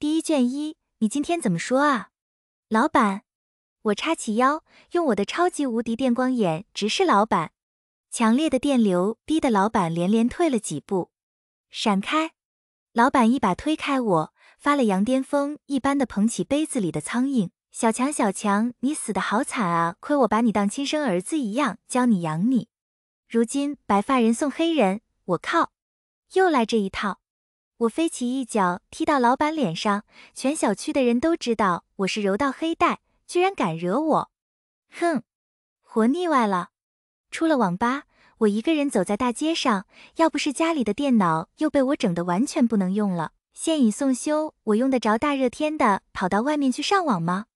第一卷一，你今天怎么说啊，老板？我叉起腰，用我的超级无敌电光眼直视老板，强烈的电流逼得老板连连退了几步，闪开。老板一把推开我，发了羊癫疯一般的捧起杯子里的苍蝇。小强，小强，你死的好惨啊，亏我把你当亲生儿子一样教你养你，如今白发人送黑人，我靠，又来这一套。我飞起一脚踢到老板脸上，全小区的人都知道我是柔道黑带，居然敢惹我，哼，活腻歪了。出了网吧，我一个人走在大街上，要不是家里的电脑又被我整的完全不能用了，现已送修，我用得着大热天的跑到外面去上网吗？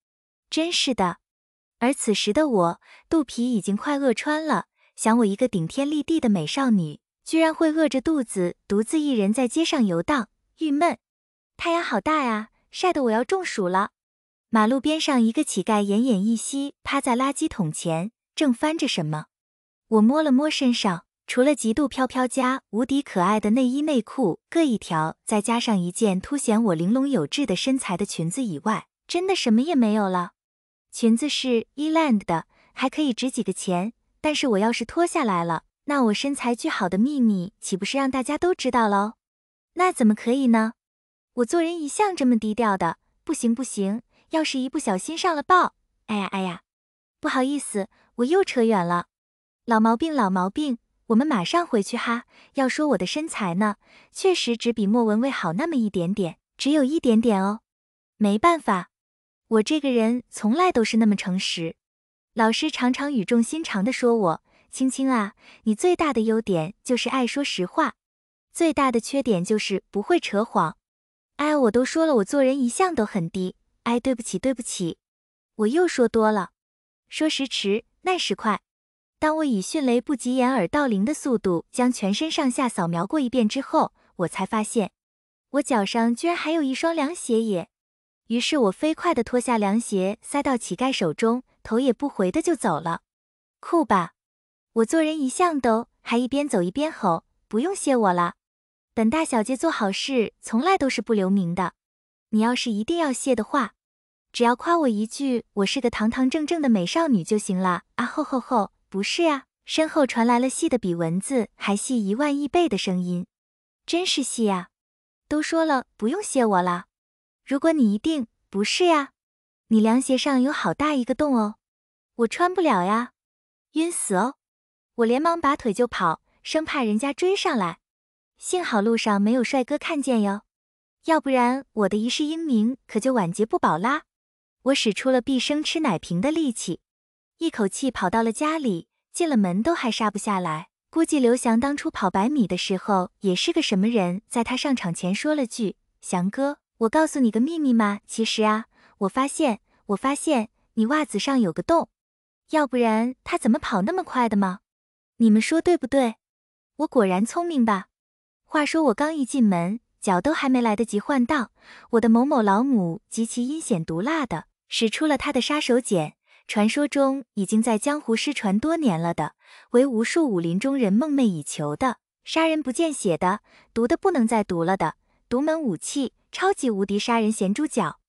真是的。而此时的我，肚皮已经快饿穿了，想我一个顶天立地的美少女。居然会饿着肚子独自一人在街上游荡，郁闷。太阳好大呀，晒得我要中暑了。马路边上一个乞丐奄奄一息，趴在垃圾桶前，正翻着什么。我摸了摸身上，除了极度飘飘家无敌可爱的内衣内裤各一条，再加上一件凸显我玲珑有致的身材的裙子以外，真的什么也没有了。裙子是 Eland 的，还可以值几个钱，但是我要是脱下来了。那我身材巨好的秘密岂不是让大家都知道喽？那怎么可以呢？我做人一向这么低调的，不行不行，要是一不小心上了报，哎呀哎呀，不好意思，我又扯远了，老毛病老毛病，我们马上回去哈。要说我的身材呢，确实只比莫文蔚好那么一点点，只有一点点哦。没办法，我这个人从来都是那么诚实，老师常常语重心长地说我。青青啊，你最大的优点就是爱说实话，最大的缺点就是不会扯谎。哎，我都说了，我做人一向都很低。哎，对不起，对不起，我又说多了。说时迟，那时快，当我以迅雷不及掩耳盗铃的速度将全身上下扫描过一遍之后，我才发现，我脚上居然还有一双凉鞋也。于是我飞快的脱下凉鞋塞到乞丐手中，头也不回的就走了。酷吧？我做人一向都还一边走一边吼，不用谢我了。本大小姐做好事从来都是不留名的。你要是一定要谢的话，只要夸我一句，我是个堂堂正正的美少女就行了。啊吼吼吼！不是呀，身后传来了细的比蚊子还细一万亿倍的声音，真是细呀。都说了不用谢我了。如果你一定不是呀，你凉鞋上有好大一个洞哦，我穿不了呀，晕死哦。我连忙拔腿就跑，生怕人家追上来。幸好路上没有帅哥看见哟，要不然我的一世英名可就晚节不保啦！我使出了毕生吃奶瓶的力气，一口气跑到了家里，进了门都还刹不下来。估计刘翔当初跑百米的时候，也是个什么人在他上场前说了句：“翔哥，我告诉你个秘密嘛，其实啊，我发现，我发现你袜子上有个洞，要不然他怎么跑那么快的嘛？”你们说对不对？我果然聪明吧？话说我刚一进门，脚都还没来得及换到，我的某某老母极其阴险毒辣的，使出了他的杀手锏——传说中已经在江湖失传多年了的，为无数武林中人梦寐以求的杀人不见血的毒的不能再毒了的独门武器——超级无敌杀人咸猪脚。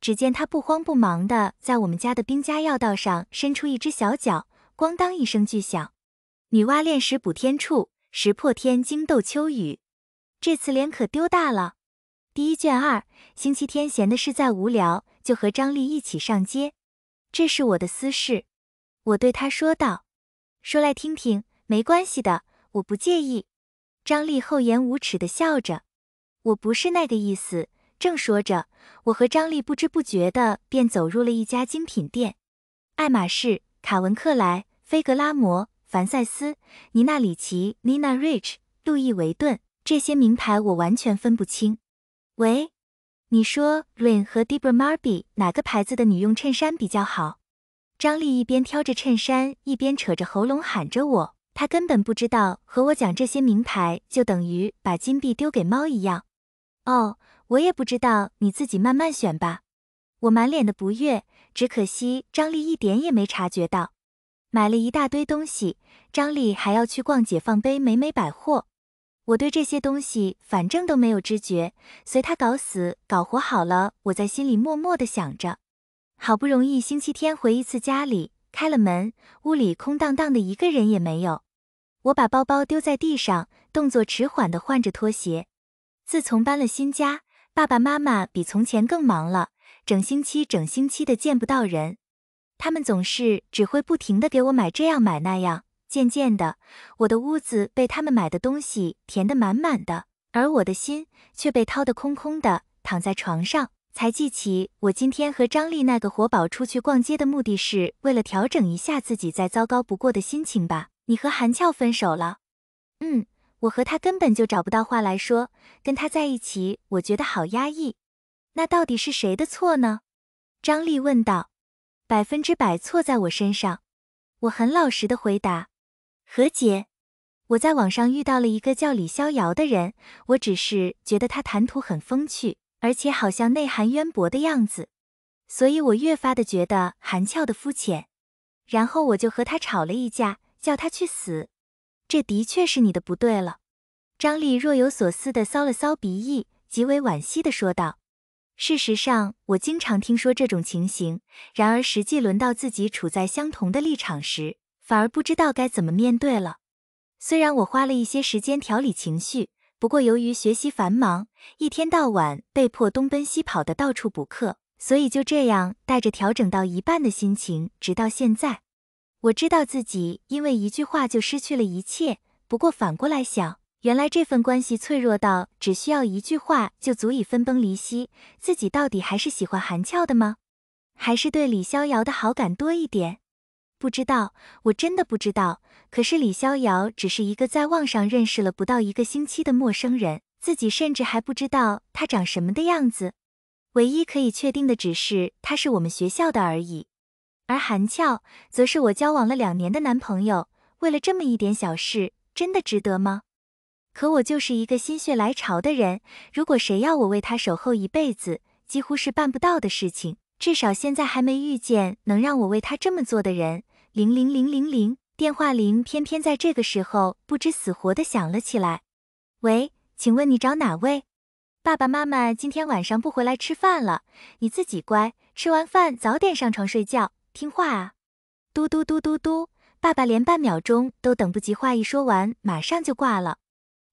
只见他不慌不忙的在我们家的兵家要道上伸出一只小脚，咣当一声巨响。女娲炼石补天处，石破天惊斗秋雨。这次脸可丢大了。第一卷二，星期天闲的是在无聊，就和张丽一起上街。这是我的私事，我对他说道。说来听听，没关系的，我不介意。张丽厚颜无耻的笑着。我不是那个意思。正说着，我和张丽不知不觉的便走入了一家精品店。爱马仕、卡文克莱、菲格拉摩。凡赛斯、尼娜里奇、Nina Rich、路易维顿这些名牌我完全分不清。喂，你说 Rain 和 d e b r m a r b y 哪个牌子的女用衬衫比较好？张丽一边挑着衬衫，一边扯着喉咙喊着我，她根本不知道和我讲这些名牌就等于把金币丢给猫一样。哦，我也不知道，你自己慢慢选吧。我满脸的不悦，只可惜张丽一点也没察觉到。买了一大堆东西，张丽还要去逛解放碑美美百货。我对这些东西反正都没有知觉，随他搞死搞活好了。我在心里默默的想着。好不容易星期天回一次家里，开了门，屋里空荡荡的，一个人也没有。我把包包丢在地上，动作迟缓的换着拖鞋。自从搬了新家，爸爸妈妈比从前更忙了，整星期整星期的见不到人。他们总是只会不停的给我买这样买那样，渐渐的，我的屋子被他们买的东西填得满满的，而我的心却被掏得空空的。躺在床上，才记起我今天和张丽那个活宝出去逛街的目的是为了调整一下自己再糟糕不过的心情吧。你和韩俏分手了？嗯，我和他根本就找不到话来说，跟他在一起，我觉得好压抑。那到底是谁的错呢？张丽问道。百分之百错在我身上，我很老实的回答。何姐，我在网上遇到了一个叫李逍遥的人，我只是觉得他谈吐很风趣，而且好像内涵渊博的样子，所以我越发的觉得韩俏的肤浅。然后我就和他吵了一架，叫他去死。这的确是你的不对了。张丽若有所思的搔了搔鼻翼，极为惋惜的说道。事实上，我经常听说这种情形。然而，实际轮到自己处在相同的立场时，反而不知道该怎么面对了。虽然我花了一些时间调理情绪，不过由于学习繁忙，一天到晚被迫东奔西跑的到处补课，所以就这样带着调整到一半的心情，直到现在。我知道自己因为一句话就失去了一切。不过反过来想，原来这份关系脆弱到只需要一句话就足以分崩离析。自己到底还是喜欢韩俏的吗？还是对李逍遥的好感多一点？不知道，我真的不知道。可是李逍遥只是一个在网上认识了不到一个星期的陌生人，自己甚至还不知道他长什么的样子。唯一可以确定的只是他是我们学校的而已。而韩俏则是我交往了两年的男朋友。为了这么一点小事，真的值得吗？可我就是一个心血来潮的人，如果谁要我为他守候一辈子，几乎是办不到的事情。至少现在还没遇见能让我为他这么做的人。零零零零零，电话铃偏偏在这个时候不知死活的响了起来。喂，请问你找哪位？爸爸妈妈今天晚上不回来吃饭了，你自己乖，吃完饭早点上床睡觉，听话啊。嘟嘟嘟嘟嘟，爸爸连半秒钟都等不及，话一说完马上就挂了。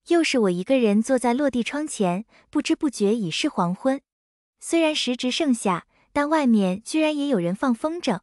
又是我一个人坐在落地窗前，不知不觉已是黄昏。虽然时值盛夏，但外面居然也有人放风筝。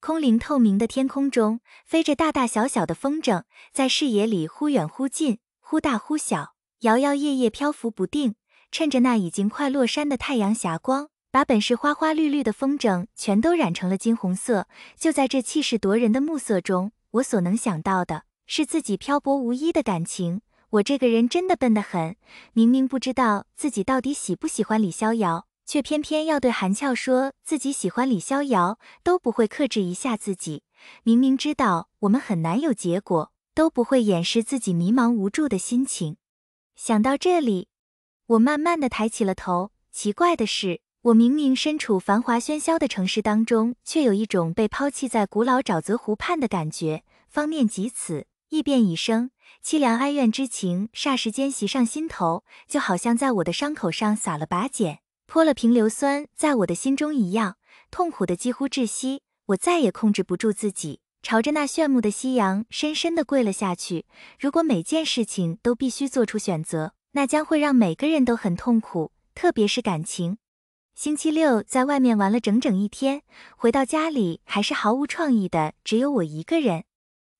空灵透明的天空中，飞着大大小小的风筝，在视野里忽远忽近，忽大忽小，摇摇曳曳，漂浮不定。趁着那已经快落山的太阳霞光，把本是花花绿绿的风筝全都染成了金红色。就在这气势夺人的暮色中，我所能想到的是自己漂泊无依的感情。我这个人真的笨得很，明明不知道自己到底喜不喜欢李逍遥，却偏偏要对韩俏说自己喜欢李逍遥，都不会克制一下自己。明明知道我们很难有结果，都不会掩饰自己迷茫无助的心情。想到这里，我慢慢的抬起了头。奇怪的是，我明明身处繁华喧嚣的城市当中，却有一种被抛弃在古老沼泽湖畔的感觉。方念及此。异变已生，凄凉哀怨之情霎时间袭上心头，就好像在我的伤口上撒了把碱，泼了瓶硫酸，在我的心中一样，痛苦的几乎窒息。我再也控制不住自己，朝着那炫目的夕阳深深的跪了下去。如果每件事情都必须做出选择，那将会让每个人都很痛苦，特别是感情。星期六在外面玩了整整一天，回到家里还是毫无创意的，只有我一个人。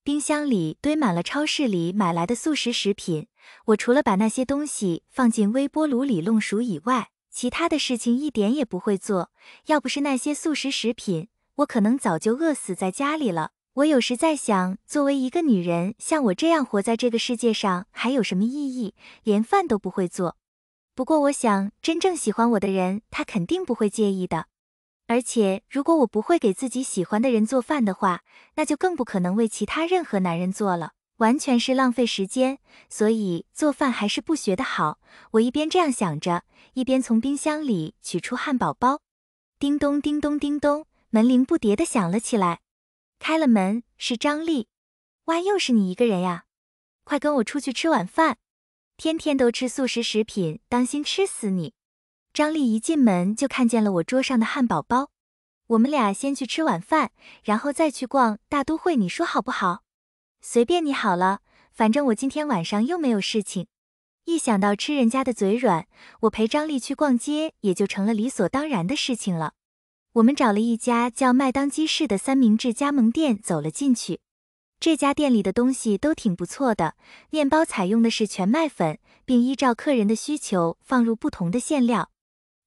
冰箱里堆满了超市里买来的速食食品，我除了把那些东西放进微波炉里弄熟以外，其他的事情一点也不会做。要不是那些速食食品，我可能早就饿死在家里了。我有时在想，作为一个女人，像我这样活在这个世界上还有什么意义？连饭都不会做。不过，我想真正喜欢我的人，他肯定不会介意的。而且，如果我不会给自己喜欢的人做饭的话，那就更不可能为其他任何男人做了，完全是浪费时间。所以，做饭还是不学的好。我一边这样想着，一边从冰箱里取出汉堡包。叮咚，叮咚，叮咚，门铃不迭的响了起来。开了门，是张丽。哇，又是你一个人呀！快跟我出去吃晚饭，天天都吃速食食品，当心吃死你！张丽一进门就看见了我桌上的汉堡包，我们俩先去吃晚饭，然后再去逛大都会，你说好不好？随便你好了，反正我今天晚上又没有事情。一想到吃人家的嘴软，我陪张丽去逛街也就成了理所当然的事情了。我们找了一家叫麦当鸡式的三明治加盟店，走了进去。这家店里的东西都挺不错的，面包采用的是全麦粉，并依照客人的需求放入不同的馅料。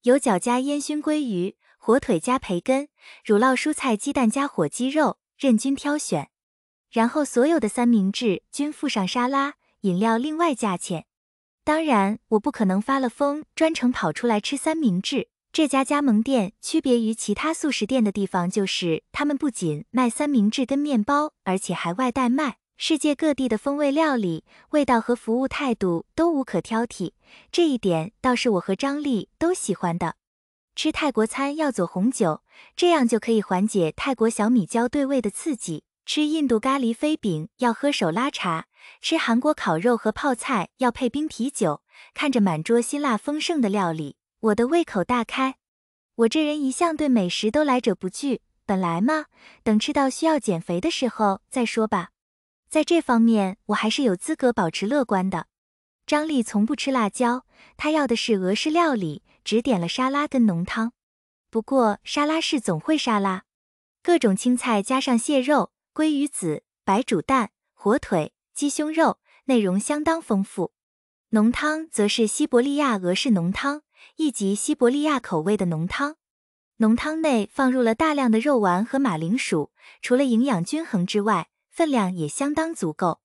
油角加烟熏鲑鱼，火腿加培根，乳酪蔬菜鸡蛋加火鸡肉，任君挑选。然后所有的三明治均附上沙拉，饮料另外价钱。当然，我不可能发了疯专程跑出来吃三明治。这家加盟店区别于其他速食店的地方就是，他们不仅卖三明治跟面包，而且还外带卖。世界各地的风味料理，味道和服务态度都无可挑剔，这一点倒是我和张丽都喜欢的。吃泰国餐要佐红酒，这样就可以缓解泰国小米椒对胃的刺激。吃印度咖喱飞饼要喝手拉茶，吃韩国烤肉和泡菜要配冰啤酒。看着满桌辛辣丰盛的料理，我的胃口大开。我这人一向对美食都来者不拒，本来嘛，等吃到需要减肥的时候再说吧。在这方面，我还是有资格保持乐观的。张丽从不吃辣椒，她要的是俄式料理，只点了沙拉跟浓汤。不过沙拉是总会沙拉，各种青菜加上蟹肉、鲑鱼子、白煮蛋、火腿、鸡胸肉，内容相当丰富。浓汤则是西伯利亚俄式浓汤，一级西伯利亚口味的浓汤。浓汤内放入了大量的肉丸和马铃薯，除了营养均衡之外。分量也相当足够，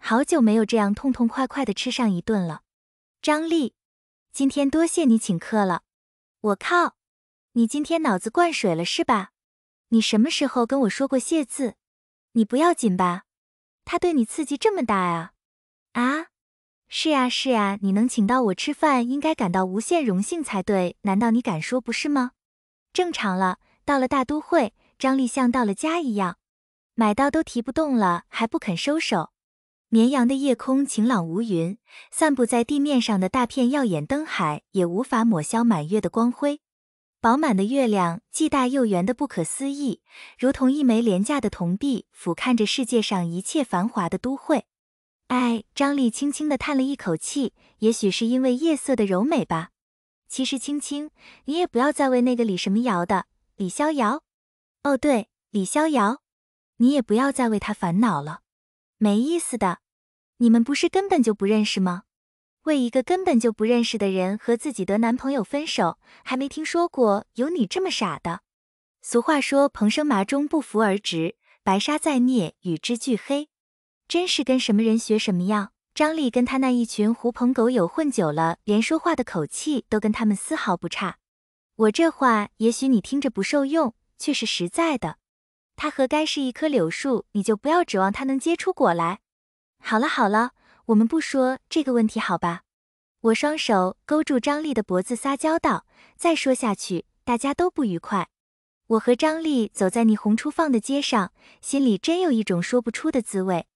好久没有这样痛痛快快的吃上一顿了。张丽，今天多谢你请客了。我靠，你今天脑子灌水了是吧？你什么时候跟我说过谢字？你不要紧吧？他对你刺激这么大啊？啊？是呀是呀，你能请到我吃饭，应该感到无限荣幸才对。难道你敢说不是吗？正常了，到了大都会，张丽像到了家一样。买到都提不动了，还不肯收手。绵阳的夜空晴朗无云，散布在地面上的大片耀眼灯海，也无法抹消满月的光辉。饱满的月亮既大又圆，的不可思议，如同一枚廉价的铜币，俯瞰着世界上一切繁华的都会。哎，张丽轻轻的叹了一口气，也许是因为夜色的柔美吧。其实青青，你也不要再为那个李什么瑶的李逍遥，哦对，李逍遥。你也不要再为他烦恼了，没意思的。你们不是根本就不认识吗？为一个根本就不认识的人和自己的男朋友分手，还没听说过有你这么傻的。俗话说，蓬生麻中不服而直，白沙在涅与之俱黑。真是跟什么人学什么样。张丽跟她那一群狐朋狗友混久了，连说话的口气都跟他们丝毫不差。我这话也许你听着不受用，却是实在的。它何该是一棵柳树，你就不要指望它能结出果来。好了好了，我们不说这个问题好吧？我双手勾住张丽的脖子，撒娇道：“再说下去，大家都不愉快。”我和张丽走在霓虹初放的街上，心里真有一种说不出的滋味。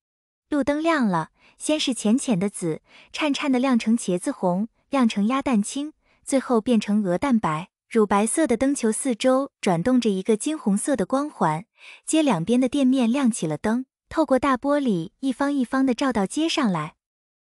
路灯亮了，先是浅浅的紫，颤颤的亮成茄子红，亮成鸭蛋青，最后变成鹅蛋白。乳白色的灯球四周转动着一个金红色的光环，街两边的店面亮起了灯，透过大玻璃一方一方的照到街上来。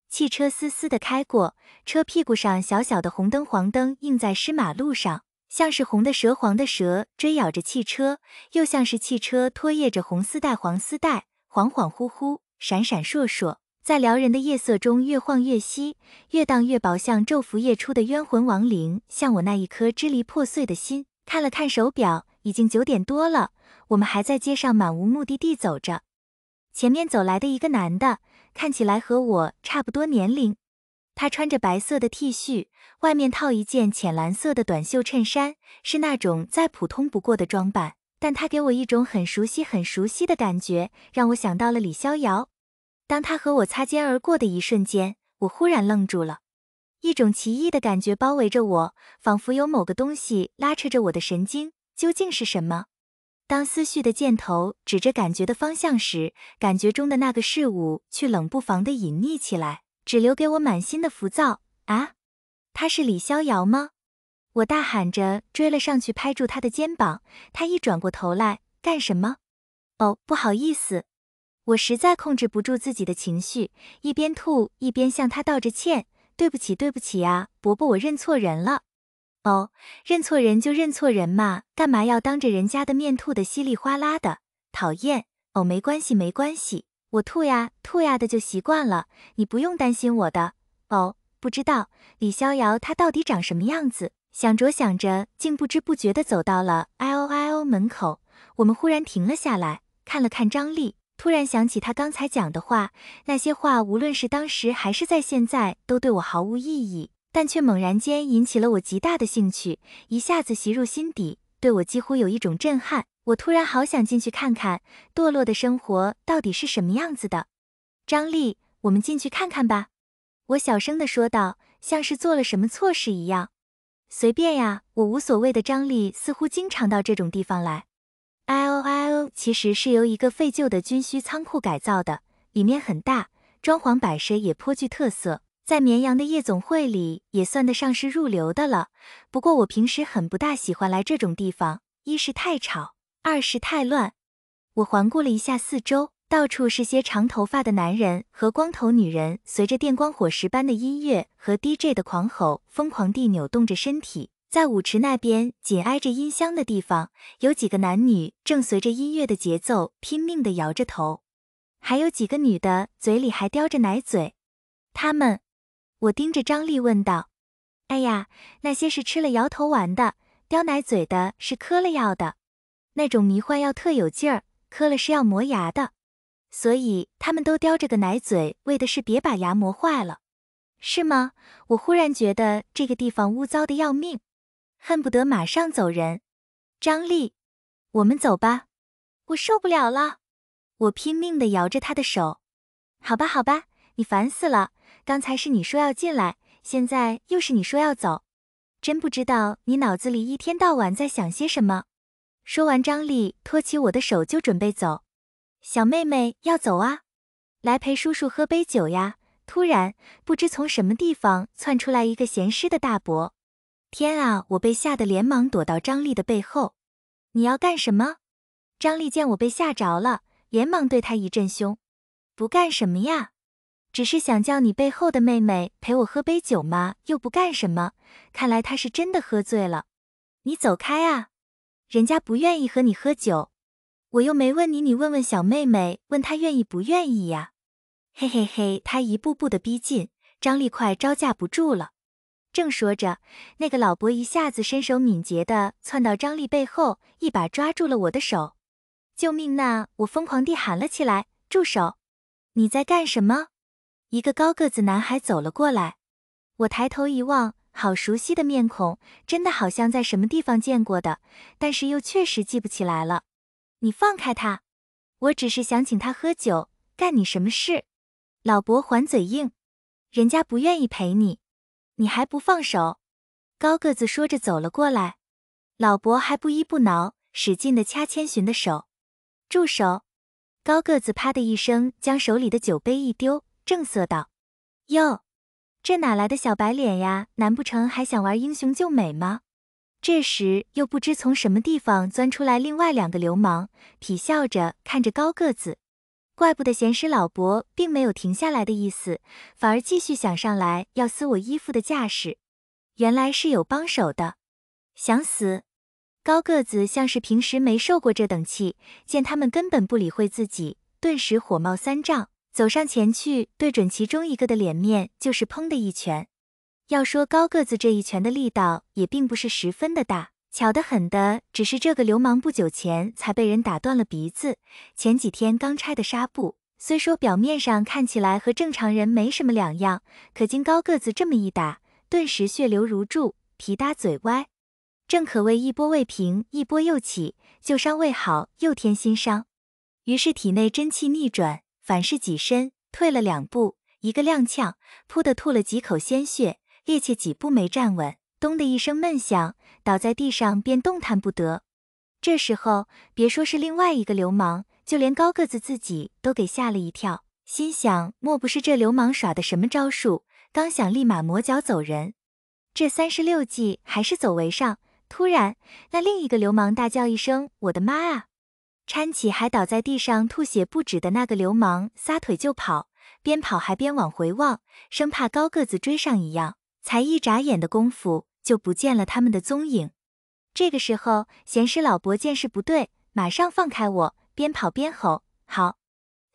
汽车嘶嘶的开过，车屁股上小小的红灯、黄灯映在湿马路上，像是红的蛇、黄的蛇追咬着汽车，又像是汽车拖曳着红丝带、黄丝带，恍恍惚惚，闪闪烁烁。在撩人的夜色中，越晃越稀，越荡越薄，像昼伏夜出的冤魂亡灵，像我那一颗支离破碎的心。看了看手表，已经九点多了，我们还在街上满无目的地走着。前面走来的一个男的，看起来和我差不多年龄，他穿着白色的 T 恤，外面套一件浅蓝色的短袖衬衫，是那种再普通不过的装扮，但他给我一种很熟悉、很熟悉的感觉，让我想到了李逍遥。当他和我擦肩而过的一瞬间，我忽然愣住了，一种奇异的感觉包围着我，仿佛有某个东西拉扯着我的神经，究竟是什么？当思绪的箭头指着感觉的方向时，感觉中的那个事物却冷不防地隐匿起来，只留给我满心的浮躁。啊，他是李逍遥吗？我大喊着追了上去，拍住他的肩膀。他一转过头来，干什么？哦，不好意思。我实在控制不住自己的情绪，一边吐一边向他道着歉：“对不起，对不起啊，伯伯，我认错人了。”哦，认错人就认错人嘛，干嘛要当着人家的面吐的稀里哗啦的？讨厌！哦，没关系，没关系，我吐呀吐呀的就习惯了，你不用担心我的。哦，不知道李逍遥他到底长什么样子？想着想着，竟不知不觉地走到了 IO IO 门口。我们忽然停了下来，看了看张丽，突然想起他刚才讲的话，那些话无论是当时还是在现在，都对我毫无意义，但却猛然间引起了我极大的兴趣，一下子袭入心底，对我几乎有一种震撼。我突然好想进去看看堕落的生活到底是什么样子的。张丽，我们进去看看吧，我小声的说道，像是做了什么错事一样。随便呀，我无所谓的。张丽似乎经常到这种地方来。I.O.I.O. 其实是由一个废旧的军需仓库改造的，里面很大，装潢摆设也颇具特色，在绵阳的夜总会里也算得上是入流的了。不过我平时很不大喜欢来这种地方，一是太吵，二是太乱。我环顾了一下四周，到处是些长头发的男人和光头女人，随着电光火石般的音乐和 DJ 的狂吼，疯狂地扭动着身体。在舞池那边，紧挨着音箱的地方，有几个男女正随着音乐的节奏拼命地摇着头，还有几个女的嘴里还叼着奶嘴。他们，我盯着张丽问道：“哎呀，那些是吃了摇头丸的，叼奶嘴的是嗑了药的。那种迷幻药特有劲儿，嗑了是要磨牙的，所以他们都叼着个奶嘴，为的是别把牙磨坏了，是吗？”我忽然觉得这个地方污糟的要命。恨不得马上走人，张丽，我们走吧，我受不了了，我拼命地摇着他的手。好吧，好吧，你烦死了，刚才是你说要进来，现在又是你说要走，真不知道你脑子里一天到晚在想些什么。说完，张丽托起我的手就准备走，小妹妹要走啊，来陪叔叔喝杯酒呀。突然，不知从什么地方窜出来一个闲适的大伯。天啊！我被吓得连忙躲到张丽的背后。你要干什么？张丽见我被吓着了，连忙对她一阵凶。不干什么呀，只是想叫你背后的妹妹陪我喝杯酒嘛，又不干什么。看来她是真的喝醉了。你走开啊，人家不愿意和你喝酒。我又没问你，你问问小妹妹，问她愿意不愿意呀。嘿嘿嘿，他一步步的逼近，张丽快招架不住了。正说着，那个老伯一下子身手敏捷地窜到张丽背后，一把抓住了我的手，“救命！”呐，我疯狂地喊了起来，“住手！你在干什么？”一个高个子男孩走了过来，我抬头一望，好熟悉的面孔，真的好像在什么地方见过的，但是又确实记不起来了。“你放开他，我只是想请他喝酒，干你什么事？”老伯还嘴硬，“人家不愿意陪你。”你还不放手？高个子说着走了过来，老伯还不依不挠，使劲的掐千寻的手。住手！高个子啪的一声将手里的酒杯一丢，正色道：“哟，这哪来的小白脸呀？难不成还想玩英雄救美吗？”这时又不知从什么地方钻出来另外两个流氓，痞笑着看着高个子。怪不得闲时老伯并没有停下来的意思，反而继续想上来要撕我衣服的架势。原来是有帮手的，想死！高个子像是平时没受过这等气，见他们根本不理会自己，顿时火冒三丈，走上前去，对准其中一个的脸面就是砰的一拳。要说高个子这一拳的力道也并不是十分的大。巧得很的，只是这个流氓不久前才被人打断了鼻子，前几天刚拆的纱布，虽说表面上看起来和正常人没什么两样，可经高个子这么一打，顿时血流如注，皮耷嘴歪，正可谓一波未平，一波又起，旧伤未好，又添新伤。于是体内真气逆转，反噬己身，退了两步，一个踉跄，噗的吐了几口鲜血，趔趄几步没站稳。咚的一声闷响，倒在地上便动弹不得。这时候，别说是另外一个流氓，就连高个子自己都给吓了一跳，心想：莫不是这流氓耍的什么招数？刚想立马磨脚走人，这三十六计还是走为上。突然，那另一个流氓大叫一声：“我的妈啊！”搀起还倒在地上吐血不止的那个流氓，撒腿就跑，边跑还边往回望，生怕高个子追上一样。才一眨眼的功夫。就不见了他们的踪影。这个时候，闲师老伯见势不对，马上放开我，边跑边吼：“好，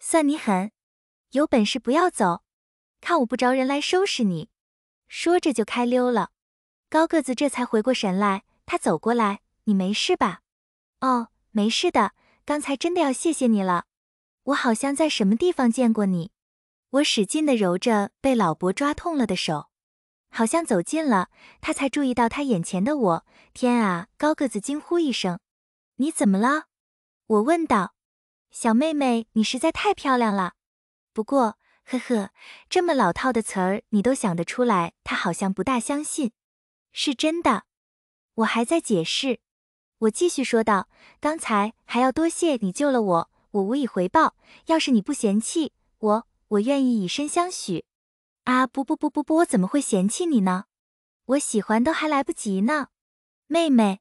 算你狠，有本事不要走，看我不找人来收拾你！”说着就开溜了。高个子这才回过神来，他走过来：“你没事吧？”“哦，没事的，刚才真的要谢谢你了，我好像在什么地方见过你。”我使劲的揉着被老伯抓痛了的手。好像走近了，他才注意到他眼前的我。天啊！高个子惊呼一声：“你怎么了？”我问道：“小妹妹，你实在太漂亮了。不过，呵呵，这么老套的词儿你都想得出来？”他好像不大相信，是真的。我还在解释，我继续说道：“刚才还要多谢你救了我，我无以回报。要是你不嫌弃，我我愿意以身相许。”啊不不不不不，我怎么会嫌弃你呢？我喜欢都还来不及呢。妹妹，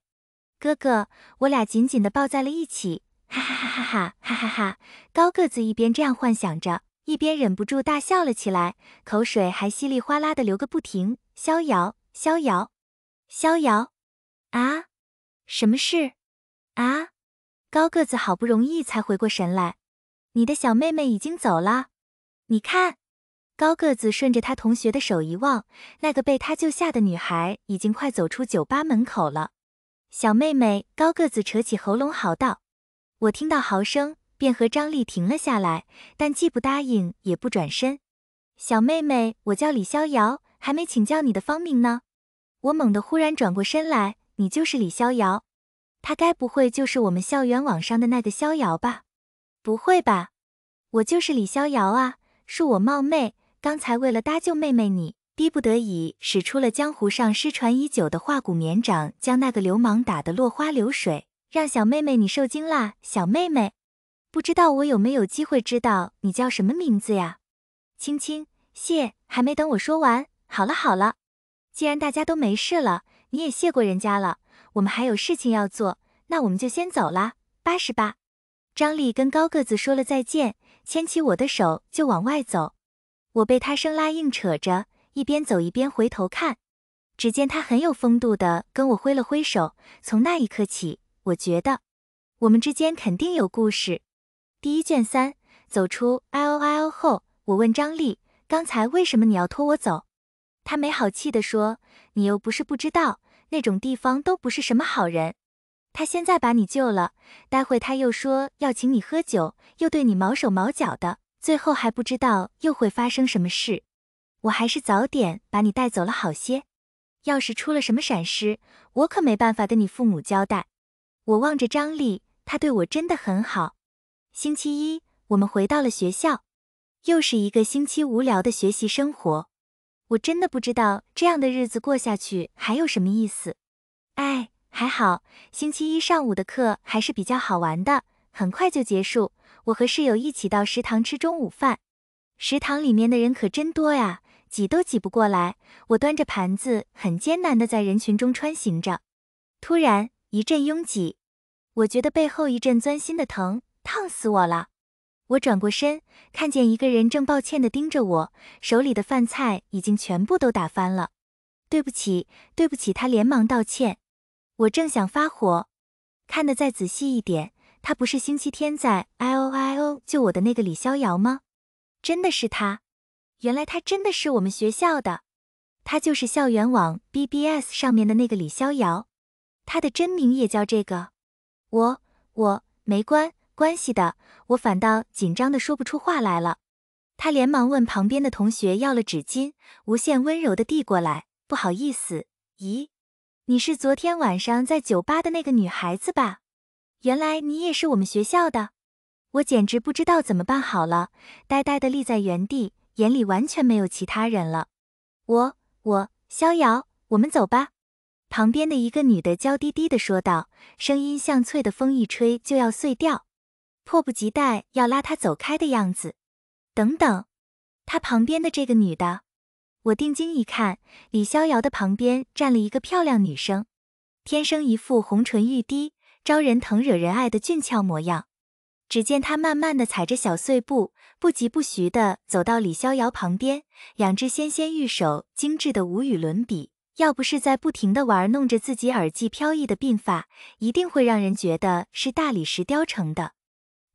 哥哥，我俩紧紧地抱在了一起，哈哈哈哈哈，哈哈哈。高个子一边这样幻想着，一边忍不住大笑了起来，口水还稀里哗啦的流个不停。逍遥，逍遥，逍遥。啊？什么事？啊？高个子好不容易才回过神来，你的小妹妹已经走了，你看。高个子顺着他同学的手一望，那个被他救下的女孩已经快走出酒吧门口了。小妹妹，高个子扯起喉咙嚎道：“我听到嚎声，便和张丽停了下来，但既不答应，也不转身。”小妹妹，我叫李逍遥，还没请教你的芳名呢。我猛地忽然转过身来：“你就是李逍遥？他该不会就是我们校园网上的那个逍遥吧？不会吧？我就是李逍遥啊！恕我冒昧。”刚才为了搭救妹妹你，逼不得已使出了江湖上失传已久的化骨绵掌，将那个流氓打得落花流水，让小妹妹你受惊啦。小妹妹，不知道我有没有机会知道你叫什么名字呀？青青，谢。还没等我说完，好了好了，既然大家都没事了，你也谢过人家了，我们还有事情要做，那我们就先走了。八十八，张丽跟高个子说了再见，牵起我的手就往外走。我被他生拉硬扯着，一边走一边回头看，只见他很有风度的跟我挥了挥手。从那一刻起，我觉得我们之间肯定有故事。第一卷三走出 L O L 后，我问张丽，刚才为什么你要拖我走？他没好气地说，你又不是不知道，那种地方都不是什么好人。他现在把你救了，待会他又说要请你喝酒，又对你毛手毛脚的。最后还不知道又会发生什么事，我还是早点把你带走了好些。要是出了什么闪失，我可没办法跟你父母交代。我望着张丽，她对我真的很好。星期一，我们回到了学校，又是一个星期无聊的学习生活。我真的不知道这样的日子过下去还有什么意思。哎，还好，星期一上午的课还是比较好玩的，很快就结束。我和室友一起到食堂吃中午饭，食堂里面的人可真多呀，挤都挤不过来。我端着盘子，很艰难的在人群中穿行着。突然一阵拥挤，我觉得背后一阵钻心的疼，烫死我了。我转过身，看见一个人正抱歉的盯着我，手里的饭菜已经全部都打翻了。对不起，对不起，他连忙道歉。我正想发火，看得再仔细一点。他不是星期天在 I O I O 救我的那个李逍遥吗？真的是他！原来他真的是我们学校的，他就是校园网 B B S 上面的那个李逍遥，他的真名也叫这个。我我没关关系的，我反倒紧张的说不出话来了。他连忙问旁边的同学要了纸巾，无限温柔的递过来。不好意思，咦，你是昨天晚上在酒吧的那个女孩子吧？原来你也是我们学校的，我简直不知道怎么办好了，呆呆的立在原地，眼里完全没有其他人了。我我逍遥，我们走吧。旁边的一个女的娇滴滴的说道，声音像脆的风一吹就要碎掉，迫不及待要拉他走开的样子。等等，他旁边的这个女的，我定睛一看，李逍遥的旁边站了一个漂亮女生，天生一副红唇欲滴。招人疼、惹人爱的俊俏模样。只见他慢慢的踩着小碎步，不疾不徐的走到李逍遥旁边，两只纤纤玉手精致的无与伦比，要不是在不停的玩弄着自己耳际飘逸的鬓发，一定会让人觉得是大理石雕成的。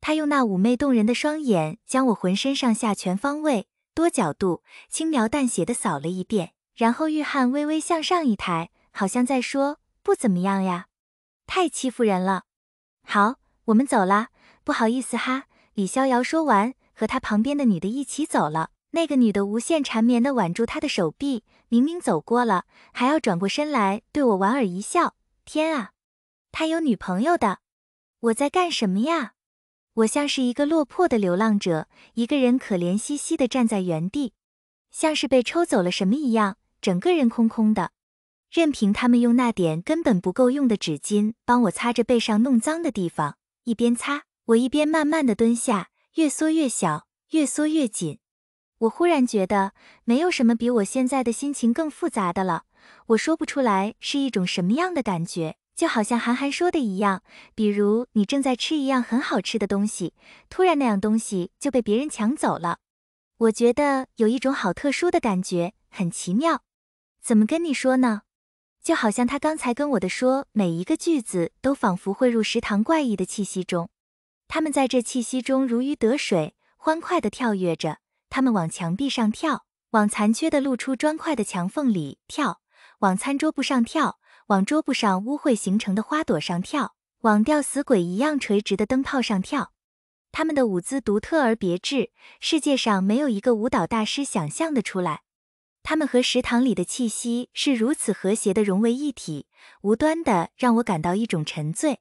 他用那妩媚动人的双眼将我浑身上下全方位、多角度轻描淡写的扫了一遍，然后玉汉微微向上一抬，好像在说：“不怎么样呀。”太欺负人了！好，我们走啦，不好意思哈。李逍遥说完，和他旁边的女的一起走了。那个女的无限缠绵的挽住他的手臂，明明走过了，还要转过身来对我莞尔一笑。天啊，他有女朋友的，我在干什么呀？我像是一个落魄的流浪者，一个人可怜兮兮的站在原地，像是被抽走了什么一样，整个人空空的。任凭他们用那点根本不够用的纸巾帮我擦着背上弄脏的地方，一边擦，我一边慢慢的蹲下，越缩越小，越缩越紧。我忽然觉得没有什么比我现在的心情更复杂的了。我说不出来是一种什么样的感觉，就好像韩寒说的一样，比如你正在吃一样很好吃的东西，突然那样东西就被别人抢走了。我觉得有一种好特殊的感觉，很奇妙。怎么跟你说呢？就好像他刚才跟我的说，每一个句子都仿佛汇入食堂怪异的气息中，他们在这气息中如鱼得水，欢快地跳跃着。他们往墙壁上跳，往残缺的露出砖块的墙缝里跳，往餐桌布上跳，往桌布上污秽形成的花朵上跳，往吊死鬼一样垂直的灯泡上跳。他们的舞姿独特而别致，世界上没有一个舞蹈大师想象的出来。他们和食堂里的气息是如此和谐的融为一体，无端的让我感到一种沉醉。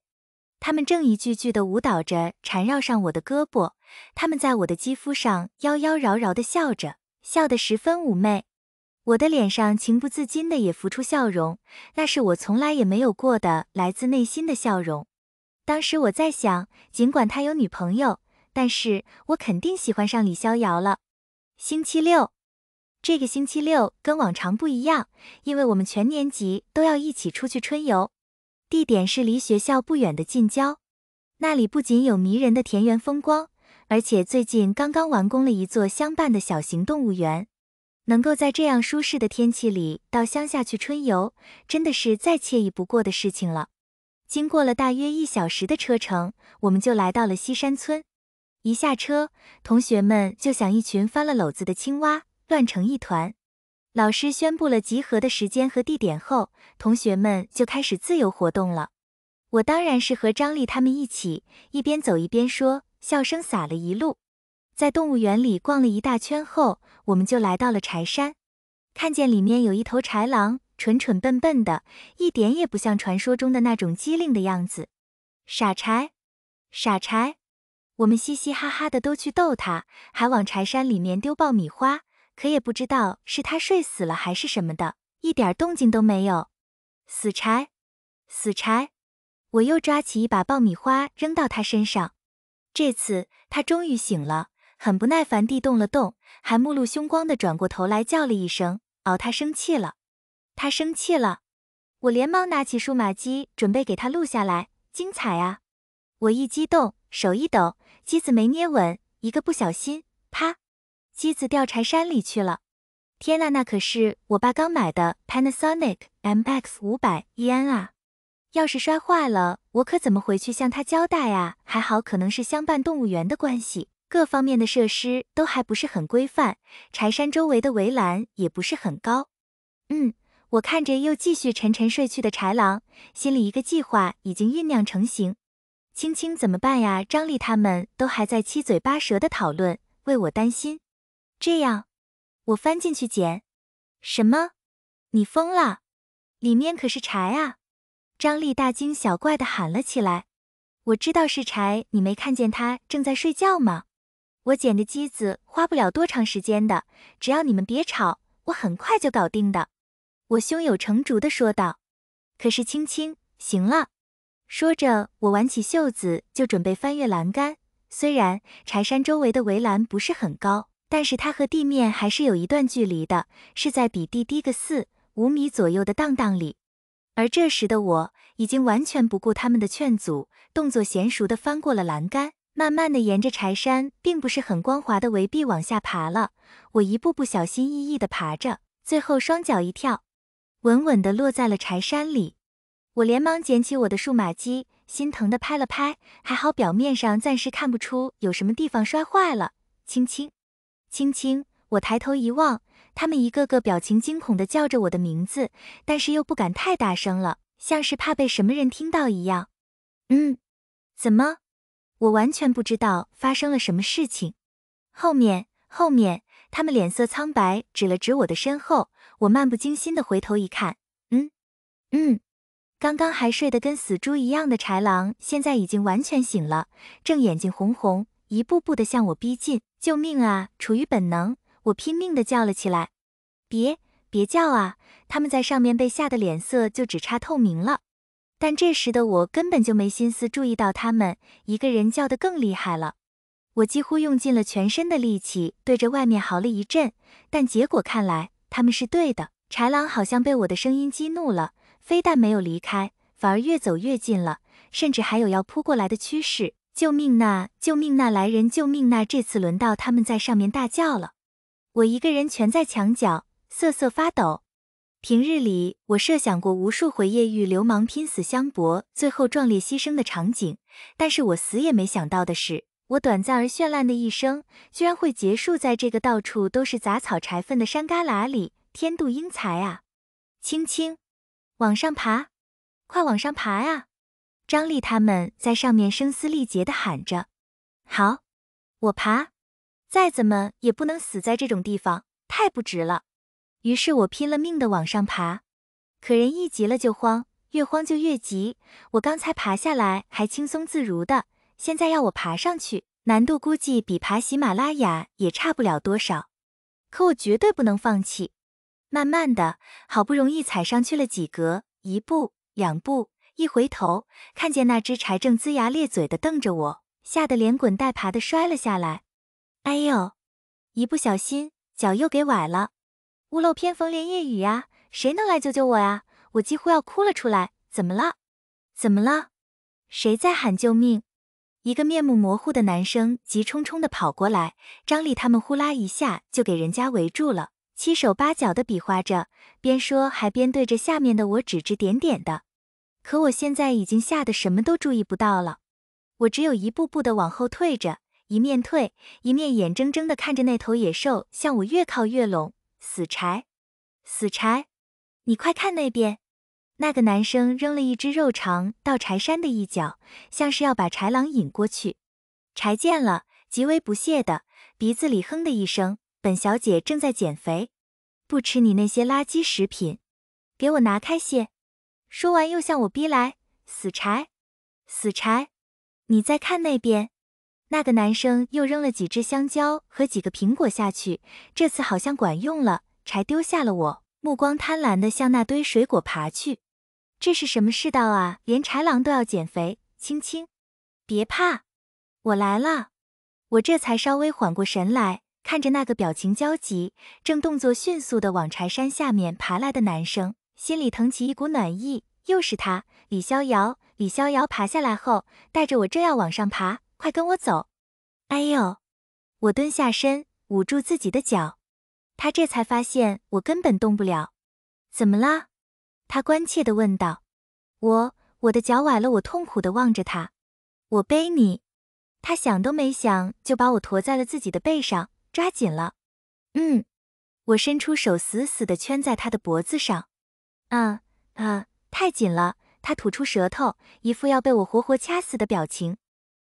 他们正一句句的舞蹈着，缠绕上我的胳膊。他们在我的肌肤上妖妖娆娆的笑着，笑得十分妩媚。我的脸上情不自禁的也浮出笑容，那是我从来也没有过的来自内心的笑容。当时我在想，尽管他有女朋友，但是我肯定喜欢上李逍遥了。星期六。这个星期六跟往常不一样，因为我们全年级都要一起出去春游，地点是离学校不远的近郊。那里不仅有迷人的田园风光，而且最近刚刚完工了一座相伴的小型动物园。能够在这样舒适的天气里到乡下去春游，真的是再惬意不过的事情了。经过了大约一小时的车程，我们就来到了西山村。一下车，同学们就像一群翻了篓子的青蛙。乱成一团。老师宣布了集合的时间和地点后，同学们就开始自由活动了。我当然是和张丽他们一起，一边走一边说，笑声洒了一路。在动物园里逛了一大圈后，我们就来到了柴山，看见里面有一头豺狼，蠢蠢笨笨的，一点也不像传说中的那种机灵的样子。傻柴，傻柴，我们嘻嘻哈哈的都去逗它，还往柴山里面丢爆米花。可也不知道是他睡死了还是什么的，一点动静都没有。死柴，死柴！我又抓起一把爆米花扔到他身上。这次他终于醒了，很不耐烦地动了动，还目露凶光地转过头来叫了一声：“嗷！”他生气了，他生气了！我连忙拿起数码机准备给他录下来，精彩啊！我一激动，手一抖，机子没捏稳，一个不小心，啪！机子掉柴山里去了！天呐，那可是我爸刚买的 Panasonic M X 五百一 n 啊！要是摔坏了，我可怎么回去向他交代啊？还好，可能是相伴动物园的关系，各方面的设施都还不是很规范，柴山周围的围栏也不是很高。嗯，我看着又继续沉沉睡去的豺狼，心里一个计划已经酝酿成型。青青怎么办呀？张丽他们都还在七嘴八舌的讨论，为我担心。这样，我翻进去捡。什么？你疯了？里面可是柴啊！张丽大惊小怪地喊了起来。我知道是柴，你没看见他正在睡觉吗？我捡的机子花不了多长时间的，只要你们别吵，我很快就搞定的。我胸有成竹地说道。可是青青，行了。说着，我挽起袖子就准备翻越栏杆。虽然柴山周围的围栏不是很高。但是它和地面还是有一段距离的，是在比地低个四五米左右的荡荡里。而这时的我已经完全不顾他们的劝阻，动作娴熟的翻过了栏杆，慢慢的沿着柴山并不是很光滑的围壁往下爬了。我一步步小心翼翼的爬着，最后双脚一跳，稳稳的落在了柴山里。我连忙捡起我的数码机，心疼的拍了拍，还好表面上暂时看不出有什么地方摔坏了，轻轻。青青，我抬头一望，他们一个个表情惊恐的叫着我的名字，但是又不敢太大声了，像是怕被什么人听到一样。嗯，怎么？我完全不知道发生了什么事情。后面，后面，他们脸色苍白，指了指我的身后。我漫不经心的回头一看，嗯，嗯，刚刚还睡得跟死猪一样的豺狼，现在已经完全醒了，正眼睛红红。一步步地向我逼近，救命啊！处于本能，我拼命地叫了起来。别，别叫啊！他们在上面被吓得脸色就只差透明了。但这时的我根本就没心思注意到他们，一个人叫得更厉害了。我几乎用尽了全身的力气对着外面嚎了一阵，但结果看来他们是对的。豺狼好像被我的声音激怒了，非但没有离开，反而越走越近了，甚至还有要扑过来的趋势。救命呐！救命呐！来人！救命呐！这次轮到他们在上面大叫了。我一个人蜷在墙角瑟瑟发抖。平日里，我设想过无数回夜遇流氓拼死相搏，最后壮烈牺牲的场景，但是我死也没想到的是，我短暂而绚烂的一生，居然会结束在这个到处都是杂草柴粪的山旮旯里。天妒英才啊！青青，往上爬，快往上爬啊！张丽他们在上面声嘶力竭的喊着：“好，我爬，再怎么也不能死在这种地方，太不值了。”于是，我拼了命的往上爬。可人一急了就慌，越慌就越急。我刚才爬下来还轻松自如的，现在要我爬上去，难度估计比爬喜马拉雅也差不了多少。可我绝对不能放弃。慢慢的，好不容易踩上去了几格，一步，两步。一回头，看见那只柴正龇牙咧嘴的瞪着我，吓得连滚带爬的摔了下来。哎呦！一不小心脚又给崴了。屋漏偏逢连夜雨呀！谁能来救救我呀？我几乎要哭了出来。怎么了？怎么了？谁在喊救命？一个面目模糊的男生急冲冲的跑过来，张丽他们呼啦一下就给人家围住了，七手八脚的比划着，边说还边对着下面的我指指点点的。可我现在已经吓得什么都注意不到了，我只有一步步的往后退着，一面退，一面眼睁睁的看着那头野兽向我越靠越拢。死柴，死柴，你快看那边，那个男生扔了一只肉肠到柴山的一角，像是要把豺狼引过去。柴见了，极为不屑的鼻子里哼的一声：“本小姐正在减肥，不吃你那些垃圾食品，给我拿开些。”说完，又向我逼来。死柴，死柴，你再看那边？那个男生又扔了几只香蕉和几个苹果下去，这次好像管用了。柴丢下了我，目光贪婪地向那堆水果爬去。这是什么世道啊？连豺狼都要减肥。青青，别怕，我来了。我这才稍微缓过神来，看着那个表情焦急、正动作迅速地往柴山下面爬来的男生。心里腾起一股暖意，又是他，李逍遥。李逍遥爬下来后，带着我正要往上爬，快跟我走！哎呦！我蹲下身，捂住自己的脚。他这才发现我根本动不了。怎么啦？他关切地问道。我，我的脚崴了。我痛苦地望着他。我背你。他想都没想，就把我驮在了自己的背上，抓紧了。嗯。我伸出手，死死地圈在他的脖子上。啊啊！太紧了！他吐出舌头，一副要被我活活掐死的表情。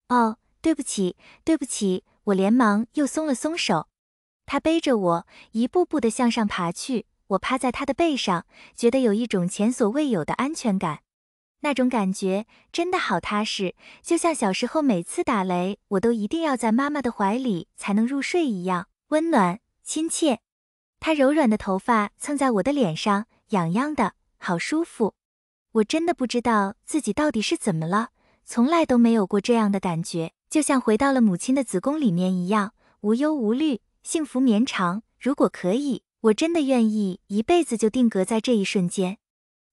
哦，对不起，对不起！我连忙又松了松手。他背着我，一步步的向上爬去。我趴在他的背上，觉得有一种前所未有的安全感。那种感觉真的好踏实，就像小时候每次打雷，我都一定要在妈妈的怀里才能入睡一样，温暖亲切。他柔软的头发蹭在我的脸上。痒痒的好舒服，我真的不知道自己到底是怎么了，从来都没有过这样的感觉，就像回到了母亲的子宫里面一样，无忧无虑，幸福绵长。如果可以，我真的愿意一辈子就定格在这一瞬间，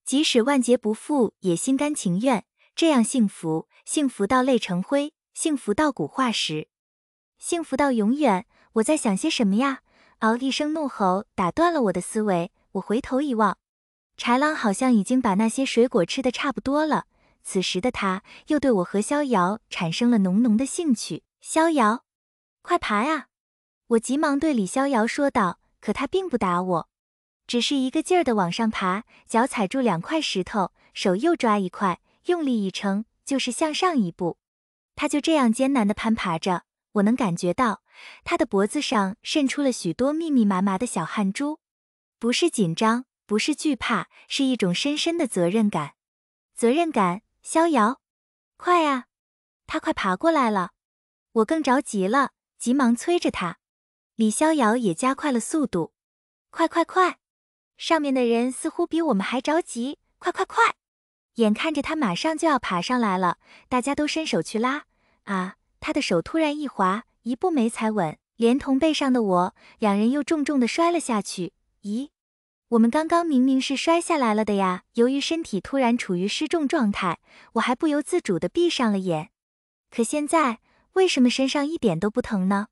即使万劫不复也心甘情愿。这样幸福，幸福到泪成灰，幸福到骨化石，幸福到永远。我在想些什么呀？嗷一声怒吼打断了我的思维，我回头一望。豺狼好像已经把那些水果吃的差不多了，此时的他又对我和逍遥产生了浓浓的兴趣。逍遥，快爬呀！我急忙对李逍遥说道。可他并不打我，只是一个劲儿地往上爬，脚踩住两块石头，手又抓一块，用力一撑，就是向上一步。他就这样艰难地攀爬着，我能感觉到他的脖子上渗出了许多密密麻麻的小汗珠，不是紧张。不是惧怕，是一种深深的责任感。责任感，逍遥，快啊！他快爬过来了，我更着急了，急忙催着他。李逍遥也加快了速度，快快快！上面的人似乎比我们还着急，快快快！眼看着他马上就要爬上来了，大家都伸手去拉啊！他的手突然一滑，一步没踩稳，连同背上的我，两人又重重的摔了下去。咦？我们刚刚明明是摔下来了的呀！由于身体突然处于失重状态，我还不由自主的闭上了眼。可现在为什么身上一点都不疼呢？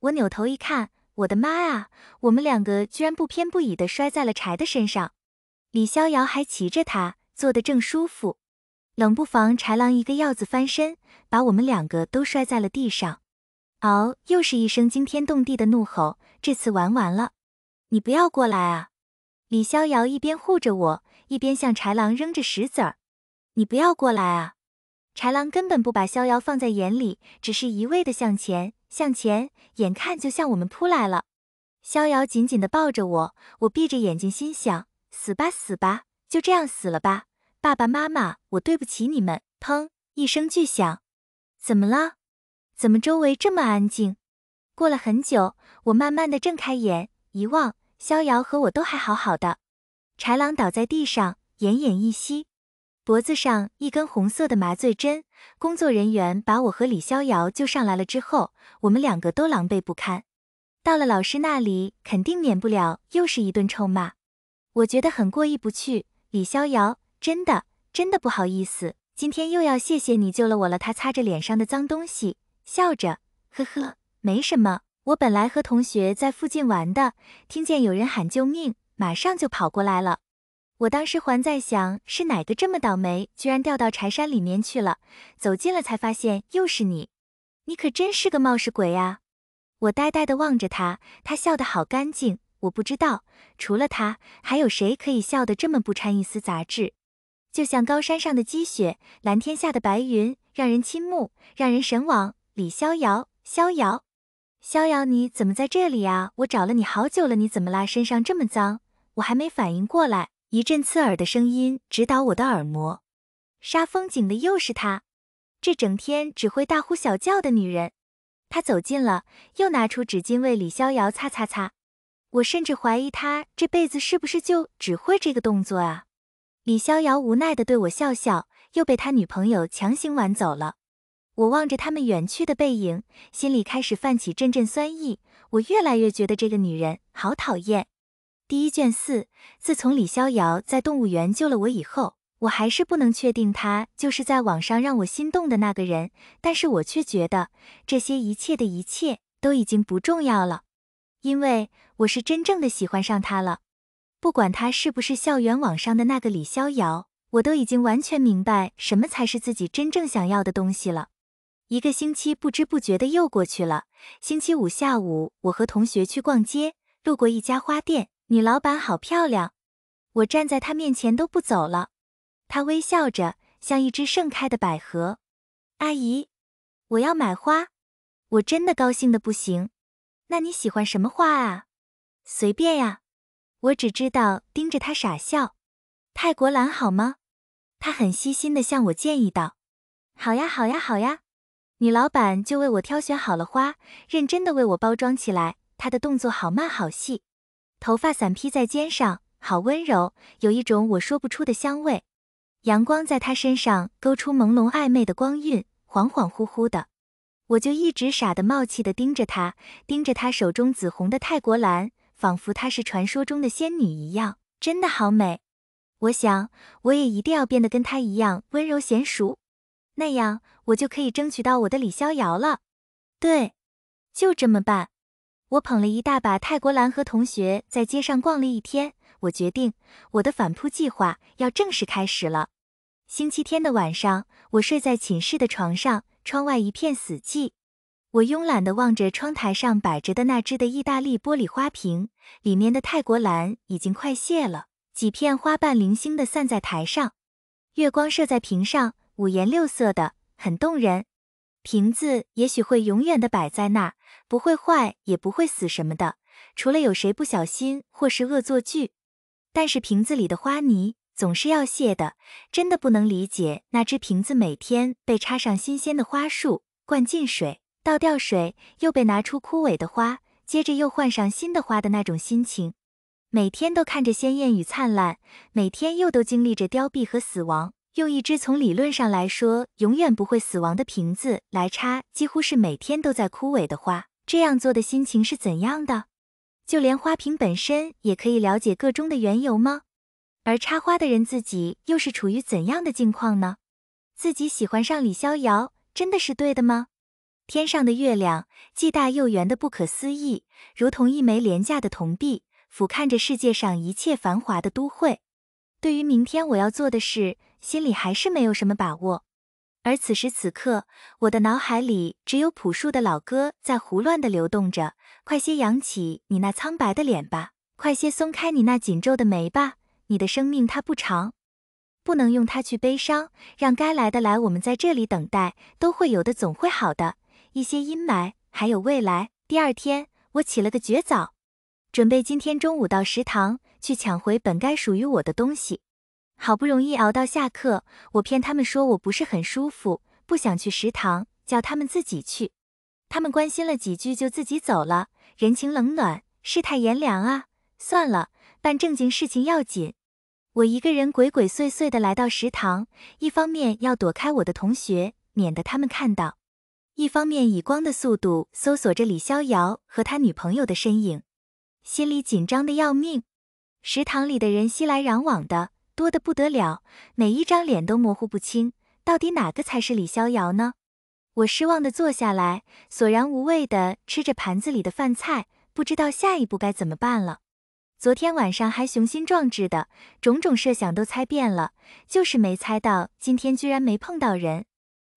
我扭头一看，我的妈啊！我们两个居然不偏不倚的摔在了柴的身上。李逍遥还骑着他坐的正舒服，冷不防豺狼一个鹞子翻身，把我们两个都摔在了地上。嗷！又是一声惊天动地的怒吼，这次玩完了！你不要过来啊！李逍遥一边护着我，一边向豺狼扔着石子儿。你不要过来啊！豺狼根本不把逍遥放在眼里，只是一味的向前，向前，眼看就向我们扑来了。逍遥紧紧地抱着我，我闭着眼睛，心想：死吧，死吧，就这样死了吧。爸爸妈妈，我对不起你们。砰！一声巨响。怎么了？怎么周围这么安静？过了很久，我慢慢地睁开眼，一望。逍遥和我都还好好的，豺狼倒在地上，奄奄一息，脖子上一根红色的麻醉针。工作人员把我和李逍遥救上来了之后，我们两个都狼狈不堪。到了老师那里，肯定免不了又是一顿臭骂，我觉得很过意不去。李逍遥，真的真的不好意思，今天又要谢谢你救了我了。他擦着脸上的脏东西，笑着，呵呵，没什么。我本来和同学在附近玩的，听见有人喊救命，马上就跑过来了。我当时还在想，是哪个这么倒霉，居然掉到柴山里面去了。走近了才发现，又是你。你可真是个冒失鬼呀！我呆呆地望着他，他笑得好干净。我不知道，除了他，还有谁可以笑得这么不掺一丝杂质，就像高山上的积雪，蓝天下的白云，让人倾慕，让人神往。李逍遥，逍遥。逍遥，你怎么在这里啊？我找了你好久了，你怎么啦？身上这么脏，我还没反应过来，一阵刺耳的声音直捣我的耳膜。杀风景的又是他，这整天只会大呼小叫的女人。他走近了，又拿出纸巾为李逍遥擦擦擦。我甚至怀疑他这辈子是不是就只会这个动作啊？李逍遥无奈的对我笑笑，又被他女朋友强行挽走了。我望着他们远去的背影，心里开始泛起阵阵酸意。我越来越觉得这个女人好讨厌。第一卷四，自从李逍遥在动物园救了我以后，我还是不能确定他就是在网上让我心动的那个人。但是我却觉得这些一切的一切都已经不重要了，因为我是真正的喜欢上他了。不管他是不是校园网上的那个李逍遥，我都已经完全明白什么才是自己真正想要的东西了。一个星期不知不觉的又过去了。星期五下午，我和同学去逛街，路过一家花店，女老板好漂亮，我站在她面前都不走了。她微笑着，像一只盛开的百合。阿姨，我要买花，我真的高兴的不行。那你喜欢什么花啊？随便呀，我只知道盯着她傻笑。泰国兰好吗？她很细心的向我建议道。好呀，好呀，好呀。女老板就为我挑选好了花，认真的为我包装起来。她的动作好慢好细，头发散披在肩上，好温柔，有一种我说不出的香味。阳光在她身上勾出朦胧暧昧的光晕，恍恍惚惚的，我就一直傻得冒气的盯着她，盯着她手中紫红的泰国兰，仿佛她是传说中的仙女一样，真的好美。我想，我也一定要变得跟她一样温柔娴熟。那样我就可以争取到我的李逍遥了。对，就这么办。我捧了一大把泰国蓝和同学在街上逛了一天，我决定我的反扑计划要正式开始了。星期天的晚上，我睡在寝室的床上，窗外一片死寂。我慵懒地望着窗台上摆着的那只的意大利玻璃花瓶，里面的泰国蓝已经快谢了，几片花瓣零星的散在台上，月光射在瓶上。五颜六色的，很动人。瓶子也许会永远的摆在那儿，不会坏，也不会死什么的，除了有谁不小心或是恶作剧。但是瓶子里的花泥总是要卸的，真的不能理解那只瓶子每天被插上新鲜的花束，灌进水，倒掉水，又被拿出枯萎的花，接着又换上新的花的那种心情。每天都看着鲜艳与灿烂，每天又都经历着凋敝和死亡。用一只从理论上来说永远不会死亡的瓶子来插几乎是每天都在枯萎的花，这样做的心情是怎样的？就连花瓶本身也可以了解个中的缘由吗？而插花的人自己又是处于怎样的境况呢？自己喜欢上李逍遥，真的是对的吗？天上的月亮既大又圆的不可思议，如同一枚廉价的铜币，俯瞰着世界上一切繁华的都会。对于明天我要做的事。心里还是没有什么把握，而此时此刻，我的脑海里只有朴树的老歌在胡乱的流动着。快些扬起你那苍白的脸吧，快些松开你那紧皱的眉吧。你的生命它不长，不能用它去悲伤。让该来的来，我们在这里等待，都会有的，总会好的。一些阴霾，还有未来。第二天，我起了个绝早，准备今天中午到食堂去抢回本该属于我的东西。好不容易熬到下课，我骗他们说我不是很舒服，不想去食堂，叫他们自己去。他们关心了几句就自己走了。人情冷暖，世态炎凉啊！算了，办正经事情要紧。我一个人鬼鬼祟祟的来到食堂，一方面要躲开我的同学，免得他们看到；一方面以光的速度搜索着李逍遥和他女朋友的身影，心里紧张的要命。食堂里的人熙来攘往的。多得不得了，每一张脸都模糊不清，到底哪个才是李逍遥呢？我失望的坐下来，索然无味的吃着盘子里的饭菜，不知道下一步该怎么办了。昨天晚上还雄心壮志的，种种设想都猜遍了，就是没猜到今天居然没碰到人。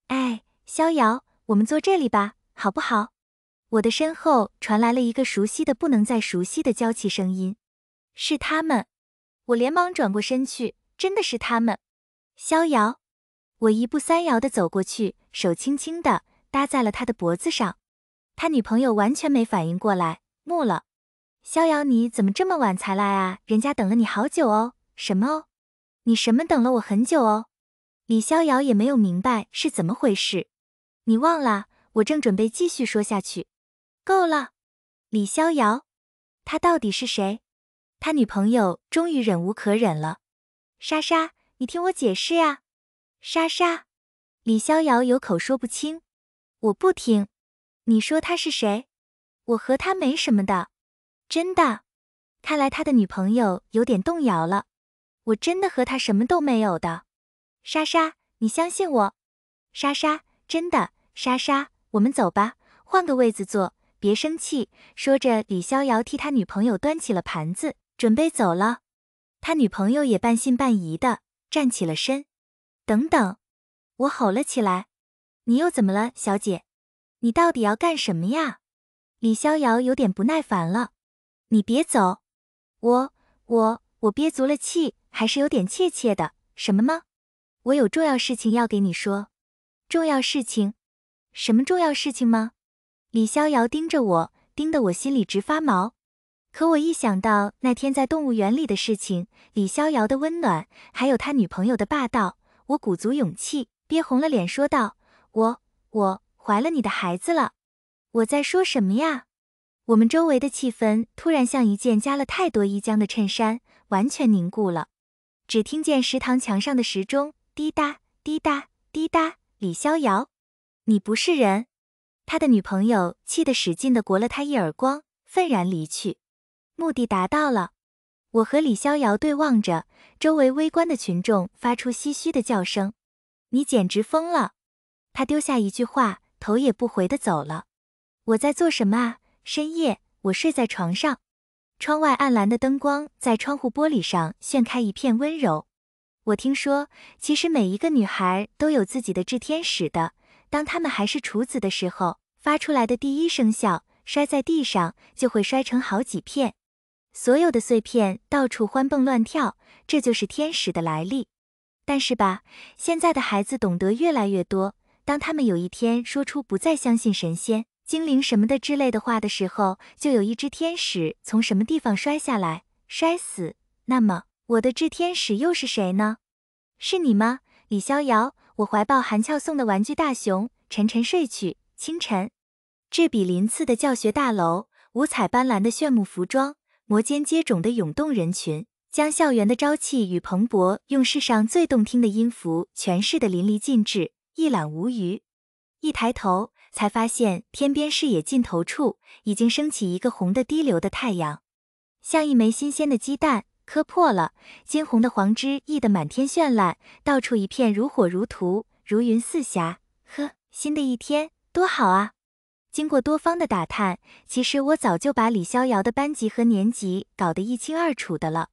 哎，逍遥，我们坐这里吧，好不好？我的身后传来了一个熟悉的不能再熟悉的娇气声音，是他们。我连忙转过身去，真的是他们，逍遥。我一步三摇的走过去，手轻轻的搭在了他的脖子上。他女朋友完全没反应过来，木了。逍遥，你怎么这么晚才来啊？人家等了你好久哦。什么哦？你什么等了我很久哦？李逍遥也没有明白是怎么回事。你忘了？我正准备继续说下去，够了，李逍遥，他到底是谁？他女朋友终于忍无可忍了，莎莎，你听我解释呀，莎莎，李逍遥有口说不清，我不听，你说他是谁？我和他没什么的，真的。看来他的女朋友有点动摇了，我真的和他什么都没有的，莎莎，你相信我，莎莎，真的，莎莎，我们走吧，换个位子坐，别生气。说着，李逍遥替他女朋友端起了盘子。准备走了，他女朋友也半信半疑的站起了身。等等，我吼了起来，你又怎么了，小姐？你到底要干什么呀？李逍遥有点不耐烦了。你别走，我我我憋足了气，还是有点怯怯的。什么吗？我有重要事情要给你说。重要事情？什么重要事情吗？李逍遥盯着我，盯得我心里直发毛。可我一想到那天在动物园里的事情，李逍遥的温暖，还有他女朋友的霸道，我鼓足勇气，憋红了脸，说道：“我我怀了你的孩子了。”我在说什么呀？我们周围的气氛突然像一件加了太多衣浆的衬衫，完全凝固了。只听见食堂墙上的时钟滴答滴答滴答。李逍遥，你不是人！他的女朋友气得使劲地掴了他一耳光，愤然离去。目的达到了，我和李逍遥对望着，周围围观的群众发出唏嘘的叫声。你简直疯了！他丢下一句话，头也不回的走了。我在做什么啊？深夜，我睡在床上，窗外暗蓝的灯光在窗户玻璃上炫开一片温柔。我听说，其实每一个女孩都有自己的制天使的，当她们还是处子的时候，发出来的第一声笑，摔在地上就会摔成好几片。所有的碎片到处欢蹦乱跳，这就是天使的来历。但是吧，现在的孩子懂得越来越多。当他们有一天说出不再相信神仙、精灵什么的之类的话的时候，就有一只天使从什么地方摔下来，摔死。那么，我的智天使又是谁呢？是你吗，李逍遥？我怀抱韩俏送的玩具大熊，沉沉睡去。清晨，志比鳞次的教学大楼，五彩斑斓的炫目服装。摩肩接踵的涌动人群，将校园的朝气与蓬勃，用世上最动听的音符诠释的淋漓尽致，一览无余。一抬头，才发现天边视野尽头处，已经升起一个红的滴流的太阳，像一枚新鲜的鸡蛋磕破了，金红的黄汁溢得满天绚烂，到处一片如火如荼，如云似霞。呵，新的一天，多好啊！经过多方的打探，其实我早就把李逍遥的班级和年级搞得一清二楚的了。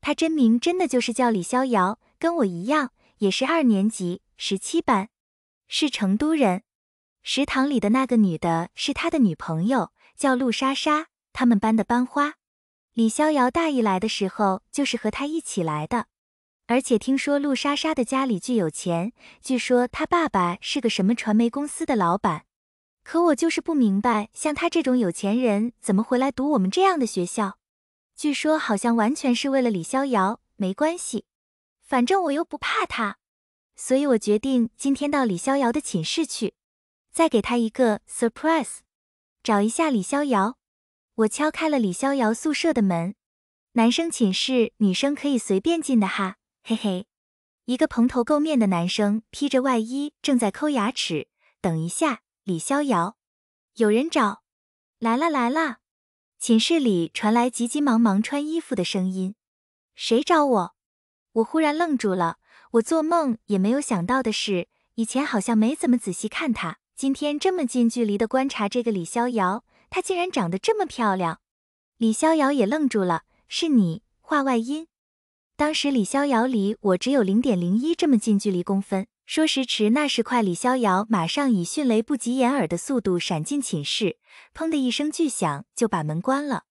他真名真的就是叫李逍遥，跟我一样，也是二年级十七班，是成都人。食堂里的那个女的是他的女朋友，叫陆莎莎，他们班的班花。李逍遥大一来的时候就是和他一起来的，而且听说陆莎莎的家里巨有钱，据说他爸爸是个什么传媒公司的老板。可我就是不明白，像他这种有钱人怎么回来读我们这样的学校？据说好像完全是为了李逍遥。没关系，反正我又不怕他，所以我决定今天到李逍遥的寝室去，再给他一个 surprise。找一下李逍遥，我敲开了李逍遥宿舍的门。男生寝室女生可以随便进的哈，嘿嘿。一个蓬头垢面的男生披着外衣，正在抠牙齿。等一下。李逍遥，有人找，来了来了！寝室里传来急急忙忙穿衣服的声音。谁找我？我忽然愣住了。我做梦也没有想到的是，以前好像没怎么仔细看她，今天这么近距离的观察这个李逍遥，她竟然长得这么漂亮。李逍遥也愣住了，是你？话外音，当时李逍遥离我只有零点零一这么近距离公分。说时迟，那时快，李逍遥马上以迅雷不及掩耳的速度闪进寝室，砰的一声巨响就把门关了。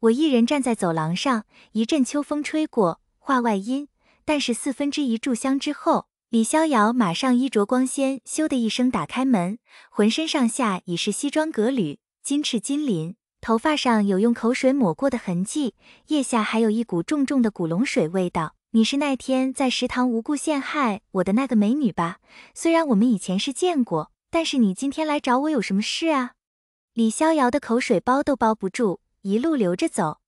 我一人站在走廊上，一阵秋风吹过。画外音，但是四分之一炷香之后，李逍遥马上衣着光鲜，咻的一声打开门，浑身上下已是西装革履、金翅金鳞，头发上有用口水抹过的痕迹，腋下还有一股重重的古龙水味道。你是那天在食堂无故陷害我的那个美女吧？虽然我们以前是见过，但是你今天来找我有什么事啊？李逍遥的口水包都包不住，一路流着走。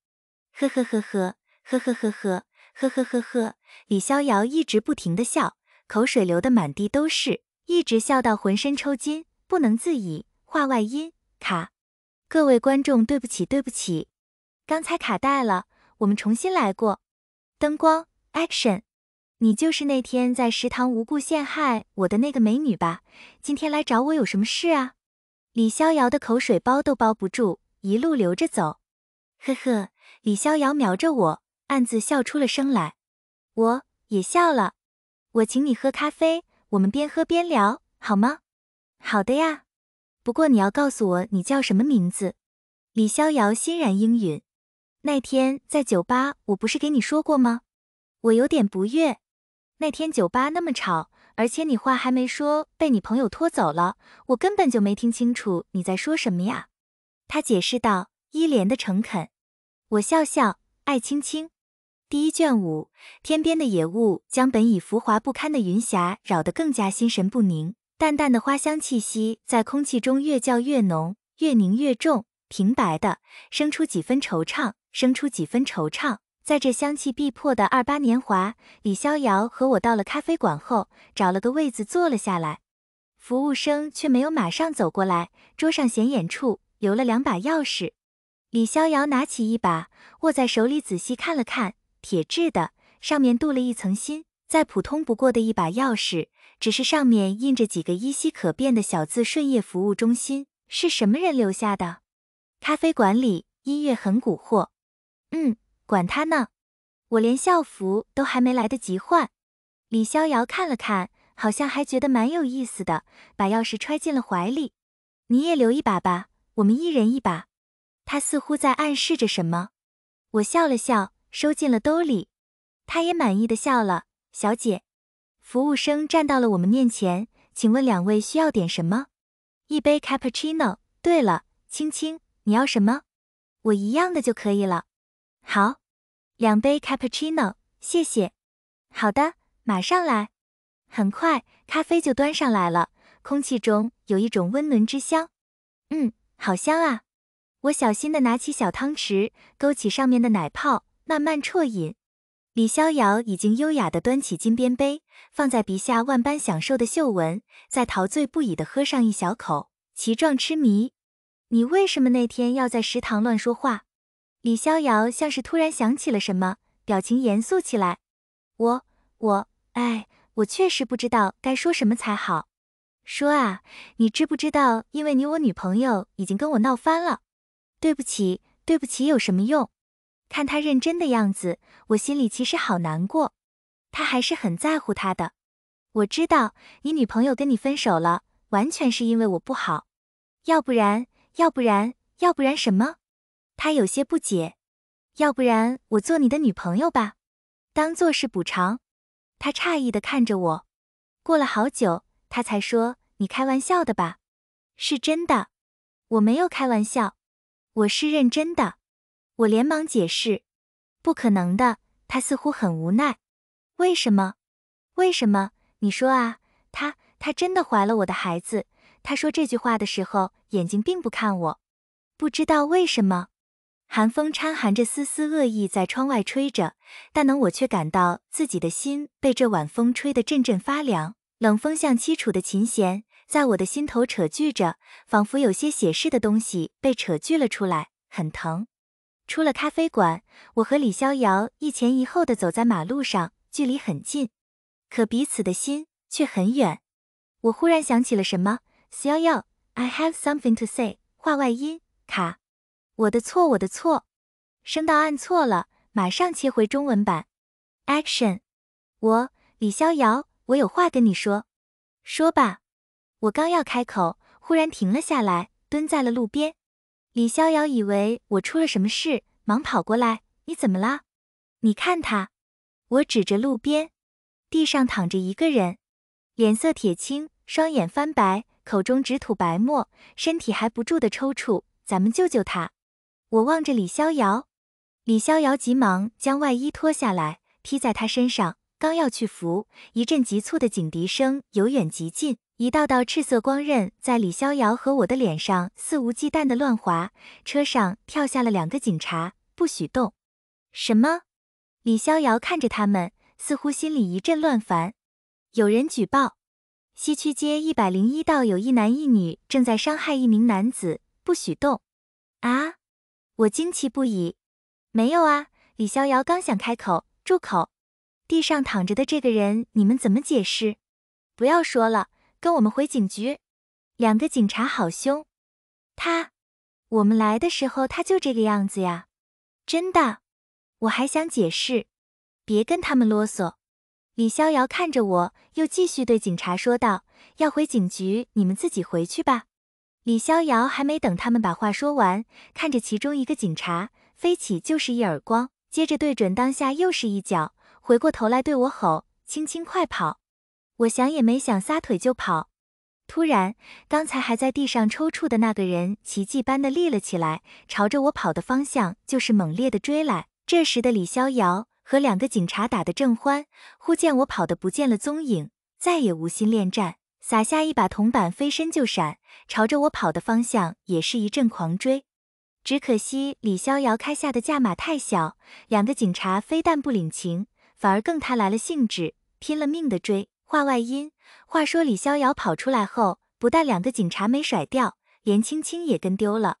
呵呵呵呵呵呵呵呵呵呵呵呵。李逍遥一直不停的笑，口水流的满地都是，一直笑到浑身抽筋，不能自已。话外音卡，各位观众对不起对不起，刚才卡带了，我们重新来过。灯光。Action，你就是那天在食堂无故陷害我的那个美女吧？今天来找我有什么事啊？李逍遥的口水包都包不住，一路流着走。呵呵，李逍遥瞄着我，暗自笑出了声来。我也笑了。我请你喝咖啡，我们边喝边聊，好吗？好的呀。不过你要告诉我你叫什么名字。李逍遥欣然应允。那天在酒吧，我不是给你说过吗？我有点不悦，那天酒吧那么吵，而且你话还没说，被你朋友拖走了，我根本就没听清楚你在说什么呀。他解释道，一脸的诚恳。我笑笑，爱青青。第一卷五，天边的野雾将本已浮华不堪的云霞扰得更加心神不宁，淡淡的花香气息在空气中越叫越浓，越凝越重，平白的生出几分惆怅，生出几分惆怅。在这香气逼迫的二八年华，李逍遥和我到了咖啡馆后，找了个位子坐了下来。服务生却没有马上走过来，桌上显眼处留了两把钥匙。李逍遥拿起一把，握在手里仔细看了看，铁质的，上面镀了一层金，再普通不过的一把钥匙，只是上面印着几个依稀可辨的小字“顺业服务中心”，是什么人留下的？咖啡馆里音乐很蛊惑，嗯。管他呢，我连校服都还没来得及换。李逍遥看了看，好像还觉得蛮有意思的，把钥匙揣进了怀里。你也留一把吧，我们一人一把。他似乎在暗示着什么。我笑了笑，收进了兜里。他也满意的笑了。小姐，服务生站到了我们面前，请问两位需要点什么？一杯 cappuccino。对了，青青你要什么？我一样的就可以了。好，两杯 cappuccino，谢谢。好的，马上来。很快，咖啡就端上来了，空气中有一种温暖之香。嗯，好香啊！我小心的拿起小汤匙，勾起上面的奶泡，慢慢啜饮。李逍遥已经优雅的端起金边杯，放在鼻下，万般享受的嗅闻，再陶醉不已的喝上一小口。其状痴迷，你为什么那天要在食堂乱说话？李逍遥像是突然想起了什么，表情严肃起来。我我哎，我确实不知道该说什么才好。说啊，你知不知道？因为你，我女朋友已经跟我闹翻了。对不起，对不起，有什么用？看他认真的样子，我心里其实好难过。他还是很在乎他的。我知道你女朋友跟你分手了，完全是因为我不好。要不然，要不然，要不然什么？他有些不解，要不然我做你的女朋友吧，当做是补偿。他诧异的看着我，过了好久，他才说：“你开玩笑的吧？是真的，我没有开玩笑，我是认真的。”我连忙解释：“不可能的。”他似乎很无奈：“为什么？为什么？你说啊。”他他真的怀了我的孩子。他说这句话的时候，眼睛并不看我，不知道为什么。寒风掺含着丝丝恶意在窗外吹着，但能我却感到自己的心被这晚风吹得阵阵发凉。冷风像凄楚的琴弦，在我的心头扯锯着，仿佛有些血似的东西被扯锯了出来，很疼。出了咖啡馆，我和李逍遥一前一后的走在马路上，距离很近，可彼此的心却很远。我忽然想起了什么，逍遥，I have something to say。话外音卡。我的错，我的错，声道按错了，马上切回中文版。Action，我李逍遥，我有话跟你说，说吧。我刚要开口，忽然停了下来，蹲在了路边。李逍遥以为我出了什么事，忙跑过来，你怎么啦？你看他，我指着路边，地上躺着一个人，脸色铁青，双眼翻白，口中直吐白沫，身体还不住的抽搐，咱们救救他。我望着李逍遥，李逍遥急忙将外衣脱下来披在他身上，刚要去扶，一阵急促的警笛声由远及近，一道道赤色光刃在李逍遥和我的脸上肆无忌惮的乱划。车上跳下了两个警察，不许动！什么？李逍遥看着他们，似乎心里一阵乱烦。有人举报，西区街一百零一道有一男一女正在伤害一名男子，不许动！啊！我惊奇不已，没有啊！李逍遥刚想开口，住口！地上躺着的这个人，你们怎么解释？不要说了，跟我们回警局。两个警察好凶，他，我们来的时候他就这个样子呀，真的。我还想解释，别跟他们啰嗦。李逍遥看着我，又继续对警察说道：“要回警局，你们自己回去吧。”李逍遥还没等他们把话说完，看着其中一个警察飞起就是一耳光，接着对准当下又是一脚，回过头来对我吼：“青青，快跑！”我想也没想，撒腿就跑。突然，刚才还在地上抽搐的那个人奇迹般的立了起来，朝着我跑的方向就是猛烈的追来。这时的李逍遥和两个警察打得正欢，忽见我跑得不见了踪影，再也无心恋战。撒下一把铜板，飞身就闪，朝着我跑的方向也是一阵狂追。只可惜李逍遥开下的价码太小，两个警察非但不领情，反而更他来了兴致，拼了命的追。话外音：话说李逍遥跑出来后，不但两个警察没甩掉，连青青也跟丢了。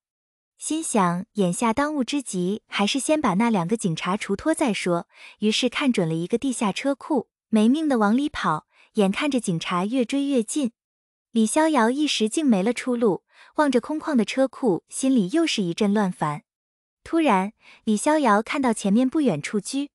心想，眼下当务之急还是先把那两个警察除脱再说。于是看准了一个地下车库，没命的往里跑。眼看着警察越追越近，李逍遥一时竟没了出路。望着空旷的车库，心里又是一阵乱烦。突然，李逍遥看到前面不远处居。